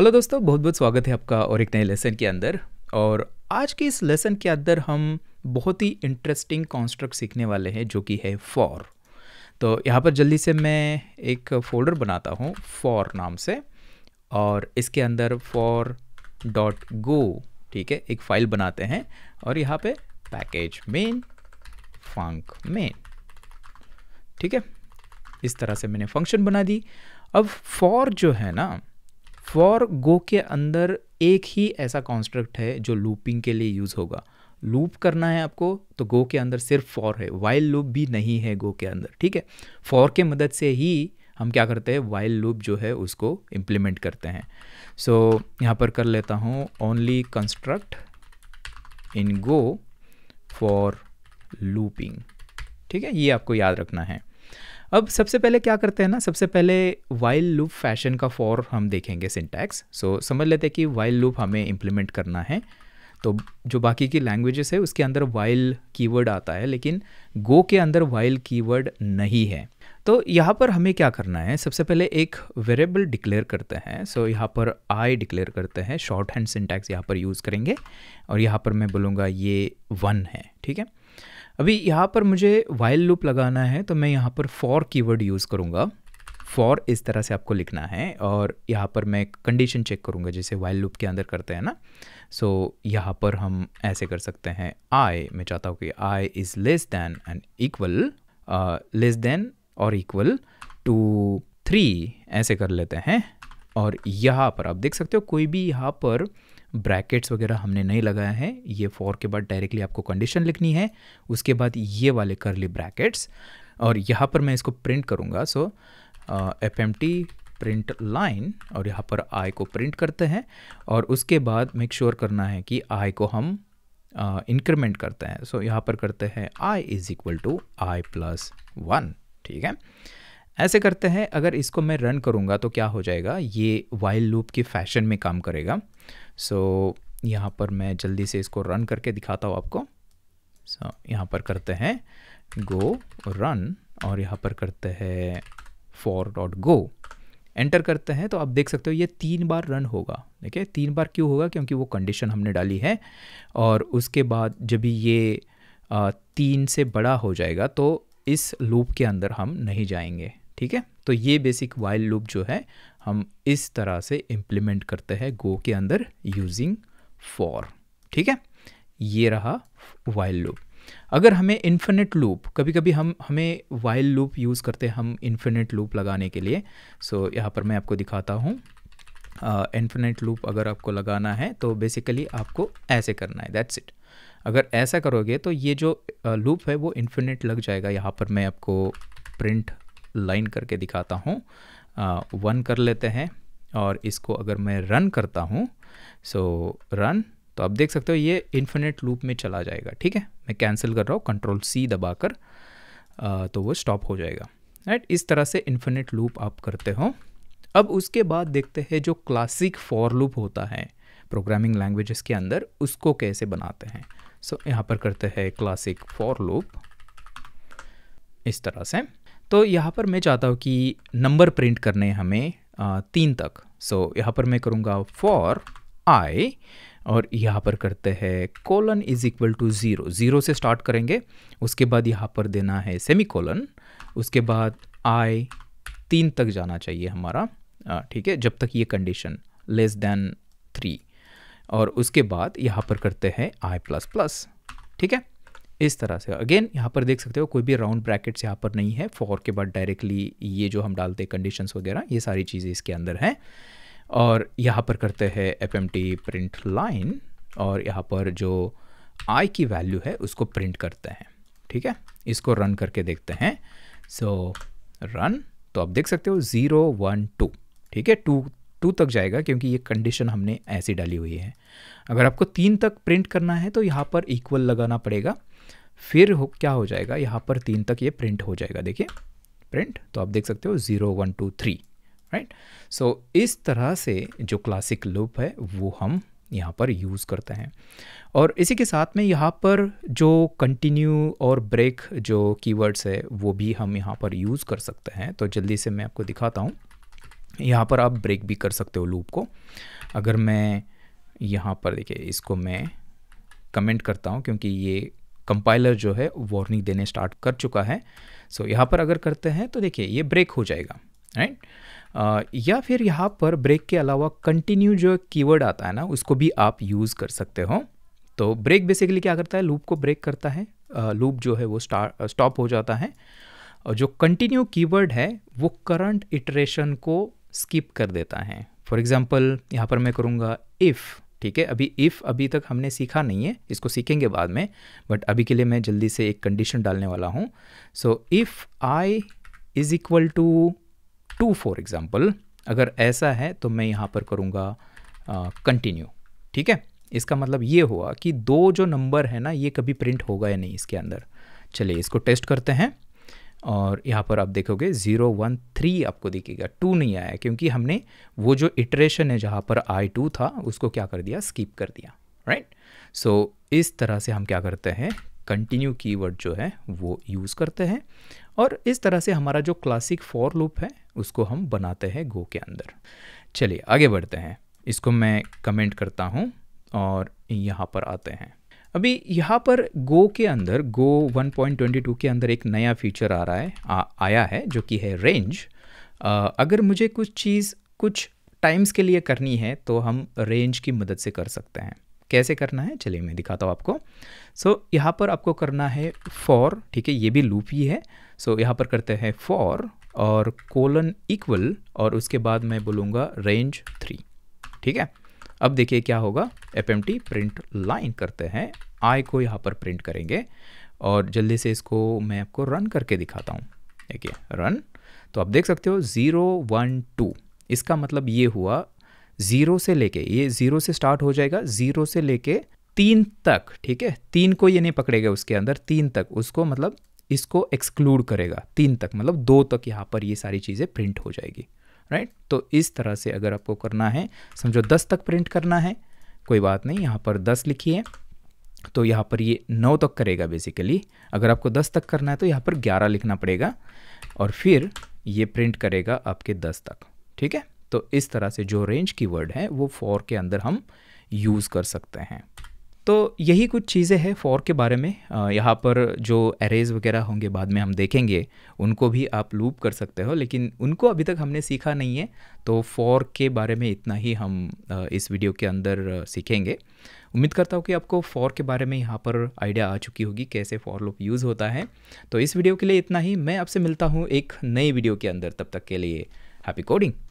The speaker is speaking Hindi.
हेलो दोस्तों बहुत बहुत स्वागत है आपका और एक नए लेसन के अंदर और आज के इस लेसन के अंदर हम बहुत ही इंटरेस्टिंग कॉन्स्ट्रक्ट सीखने वाले हैं जो कि है फॉर तो यहाँ पर जल्दी से मैं एक फोल्डर बनाता हूँ फॉर नाम से और इसके अंदर फॉर डॉट गो ठीक है एक फाइल बनाते हैं और यहाँ पे पैकेज मेन फंक मेन ठीक है इस तरह से मैंने फंक्शन बना दी अब फॉर जो है ना फॉर गो के अंदर एक ही ऐसा कॉन्स्ट्रक्ट है जो लूपिंग के लिए यूज़ होगा लूप करना है आपको तो गो के अंदर सिर्फ फॉर है वाइल लूप भी नहीं है गो के अंदर ठीक है फॉर के मदद से ही हम क्या करते हैं वाइल लूप जो है उसको इम्प्लीमेंट करते हैं सो so, यहाँ पर कर लेता हूँ only construct in Go for looping ठीक है ये आपको याद रखना है अब सबसे पहले क्या करते हैं ना सबसे पहले वाइल लूप फैशन का फॉर हम देखेंगे सिंटैक्स सो so, समझ लेते हैं कि वाइल लूप हमें इम्प्लीमेंट करना है तो जो बाकी की लैंग्वेजेस है उसके अंदर वाइल कीवर्ड आता है लेकिन गो के अंदर वाइल कीवर्ड नहीं है तो यहाँ पर हमें क्या करना है सबसे पहले एक वेरिएबल डिक्लेयर करते हैं सो so, यहाँ पर आई डिक्लेयर करते हैं शॉर्ट हैंड सिंटैक्स यहाँ पर यूज़ करेंगे और यहाँ पर मैं बोलूँगा ये वन है ठीक है अभी यहाँ पर मुझे वाइल लूप लगाना है तो मैं यहाँ पर फॉर कीवर्ड यूज़ करूँगा फॉर इस तरह से आपको लिखना है और यहाँ पर मैं कंडीशन चेक करूँगा जैसे वाइल लूप के अंदर करते हैं ना सो so, यहाँ पर हम ऐसे कर सकते हैं आई मैं चाहता हूँ कि i is less than and equal less than और इक्वल टू थ्री ऐसे कर लेते हैं और यहाँ पर आप देख सकते हो कोई भी यहाँ पर ब्रैकेट्स वगैरह हमने नहीं लगाया है ये फॉर के बाद डायरेक्टली आपको कंडीशन लिखनी है उसके बाद ये वाले करली ब्रैकेट्स और यहाँ पर मैं इसको प्रिंट करूँगा so F M T print line और यहाँ पर आई को प्रिंट करते हैं और उसके बाद मेक श्योर sure करना है कि आई को हम इंक्रीमेंट uh, करते हैं सो so, यहाँ पर करते हैं i is equal to i plus one ठीक है ऐसे करते हैं अगर इसको मैं रन करूँगा तो क्या हो जाएगा ये वाइल लूप की फैशन में काम करेगा सो so, यहाँ पर मैं जल्दी से इसको रन करके दिखाता हूँ आपको सो so, यहाँ पर करते हैं गो रन और यहाँ पर करते हैं फॉर डॉट गो एंटर करते हैं तो आप देख सकते हो ये तीन बार रन होगा देखिए तीन बार क्यों होगा क्योंकि वो कंडीशन हमने डाली है और उसके बाद जब ये आ, तीन से बड़ा हो जाएगा तो इस लूप के अंदर हम नहीं जाएंगे ठीक है तो ये बेसिक वाइल लूप जो है हम इस तरह से इम्प्लीमेंट करते हैं गो के अंदर यूजिंग फॉर ठीक है ये रहा वाइल लूप अगर हमें इन्फिनिट लूप कभी कभी हम हमें वाइल लूप यूज़ करते हैं हम इन्फिनिट लूप लगाने के लिए सो so, यहाँ पर मैं आपको दिखाता हूँ इन्फिनिट लूप अगर आपको लगाना है तो बेसिकली आपको ऐसे करना है दैट्स इट अगर ऐसा करोगे तो ये जो लूप uh, है वो इन्फिनिट लग जाएगा यहाँ पर मैं आपको प्रिंट लाइन करके दिखाता हूँ वन कर लेते हैं और इसको अगर मैं रन करता हूँ सो रन तो आप देख सकते हो ये इन्फिनिट लूप में चला जाएगा ठीक है मैं कैंसिल कर रहा हूँ कंट्रोल सी दबा कर तो वो स्टॉप हो जाएगा राइट इस तरह से इन्फिनिट लूप आप करते हो अब उसके बाद देखते हैं जो क्लासिक फॉर लूप होता है प्रोग्रामिंग लैंग्वेजेस के अंदर उसको कैसे बनाते हैं सो so, यहाँ पर करते हैं क्लासिक फॉर लूप इस तरह से तो यहाँ पर मैं चाहता हूँ कि नंबर प्रिंट करने हमें आ, तीन तक सो so, यहाँ पर मैं करूँगा फॉर आई और यहाँ पर करते हैं colon is equal to zero zero से स्टार्ट करेंगे उसके बाद यहाँ पर देना है सेमी कोलन उसके बाद आई तीन तक जाना चाहिए हमारा ठीक है जब तक ये कंडीशन लेस देन थ्री और उसके बाद यहाँ पर करते हैं आई प्लस प्लस ठीक है इस तरह से अगेन यहाँ पर देख सकते हो कोई भी राउंड ब्रैकेट्स यहाँ पर नहीं है फॉर के बाद डायरेक्टली ये जो हम डालते हैं कंडीशंस वगैरह ये सारी चीज़ें इसके अंदर हैं और यहाँ पर करते हैं एफ प्रिंट लाइन और यहाँ पर जो आई की वैल्यू है उसको प्रिंट करते हैं ठीक है इसको रन करके देखते हैं सो so, रन तो आप देख सकते हो ज़ीरो वन टू ठीक है टू टू तक जाएगा क्योंकि ये कंडीशन हमने ऐसी डाली हुई है अगर आपको तीन तक प्रिंट करना है तो यहाँ पर इक्वल लगाना पड़ेगा फिर हो, क्या हो जाएगा यहाँ पर तीन तक ये प्रिंट हो जाएगा देखिए प्रिंट तो आप देख सकते हो zero one two three right so इस तरह से जो क्लासिक लूप है वो हम यहाँ पर यूज़ करते हैं और इसी के साथ में यहाँ पर जो कंटिन्यू और ब्रेक जो कीवर्ड्स है वो भी हम यहाँ पर यूज़ कर सकते हैं तो जल्दी से मैं आपको दिखाता हूँ यहाँ पर आप ब्रेक भी कर सकते हो लूप को अगर मैं यहाँ पर देखिए इसको मैं कमेंट करता हूँ क्योंकि ये कंपाइलर जो है वार्निंग देने स्टार्ट कर चुका है सो so, यहाँ पर अगर करते हैं तो देखिए ये ब्रेक हो जाएगा राइट right? uh, या फिर यहाँ पर ब्रेक के अलावा कंटिन्यू जो कीवर्ड आता है ना उसको भी आप यूज़ कर सकते हो तो ब्रेक बेसिकली क्या करता है लूप को ब्रेक करता है लूप uh, जो है वो स्टॉप हो जाता है और जो कंटिन्यू कीवर्ड है वो करंट इटरेशन को स्किप कर देता है फॉर एग्ज़ाम्पल यहाँ पर मैं करूँगा इफ़ ठीक है अभी इफ़ अभी तक हमने सीखा नहीं है इसको सीखेंगे बाद में बट अभी के लिए मैं जल्दी से एक कंडीशन डालने वाला हूँ so if i is equal to two for example अगर ऐसा है तो मैं यहाँ पर करूँगा कंटिन्यू ठीक है इसका मतलब ये हुआ कि दो जो नंबर है ना ये कभी प्रिंट होगा या नहीं इसके अंदर चलिए इसको टेस्ट करते हैं और यहाँ पर आप देखोगे ज़ीरो वन थ्री आपको दिखेगा टू नहीं आया क्योंकि हमने वो जो इटरेशन है जहाँ पर आई टू था उसको क्या कर दिया स्किप कर दिया राइट सो so, इस तरह से हम क्या करते हैं कंटिन्यू कीवर्ड जो है वो यूज़ करते हैं और इस तरह से हमारा जो क्लासिक फॉर लूप है उसको हम बनाते हैं गो के अंदर चलिए आगे बढ़ते हैं इसको मैं कमेंट करता हूँ और यहाँ पर आते हैं अभी यहाँ पर गो के अंदर गो 1.22 के अंदर एक नया फीचर आ रहा है आ, आया है जो कि है रेंज अगर मुझे कुछ चीज़ कुछ टाइम्स के लिए करनी है तो हम रेंज की मदद से कर सकते हैं कैसे करना है चलिए मैं दिखाता हूँ आपको सो so, यहाँ पर आपको करना है फॉर ठीक है ये भी लूप ही है सो so, यहाँ पर करते हैं फॉर और कोलन इक्वल और उसके बाद मैं बोलूँगा रेंज थ्री ठीक है अब देखिए क्या होगा F M T print line करते हैं आई को यहाँ पर प्रिंट करेंगे और जल्दी से इसको मैं आपको रन करके दिखाता हूँ देखिए रन तो आप देख सकते हो ज़ीरो वन टू इसका मतलब ये हुआ ज़ीरो से लेके ये ज़ीरो से स्टार्ट हो जाएगा ज़ीरो से लेके तीन तक ठीक है तीन को ये नहीं पकड़ेगा उसके अंदर तीन तक उसको मतलब इसको एक्सक्लूड करेगा तीन तक मतलब दो तक यहाँ पर ये सारी चीज़ें प्रिंट हो जाएगी राइट तो इस तरह से अगर आपको करना है समझो दस तक प्रिंट करना है कोई बात नहीं यहाँ पर दस लिखिए तो यहाँ पर ये नौ तक करेगा बेसिकली अगर आपको दस तक करना है तो यहाँ पर ग्यारह लिखना पड़ेगा और फिर ये प्रिंट करेगा आपके दस तक ठीक है तो इस तरह से जो रेंज की वर्ड है वो फोर के अंदर हम यूज़ कर सकते हैं तो यही कुछ चीज़ें हैं फॉर के बारे में यहाँ पर जो एरेज वगैरह होंगे बाद में हम देखेंगे उनको भी आप लूप कर सकते हो लेकिन उनको अभी तक हमने सीखा नहीं है तो फॉर के बारे में इतना ही हम इस वीडियो के अंदर सीखेंगे उम्मीद करता हूँ कि आपको फॉर के बारे में यहाँ पर आइडिया आ चुकी होगी कैसे फॉर लूप यूज़ होता है तो इस वीडियो के लिए इतना ही मैं आपसे मिलता हूँ एक नई वीडियो के अंदर तब तक के लिए हैप्पी कोडिंग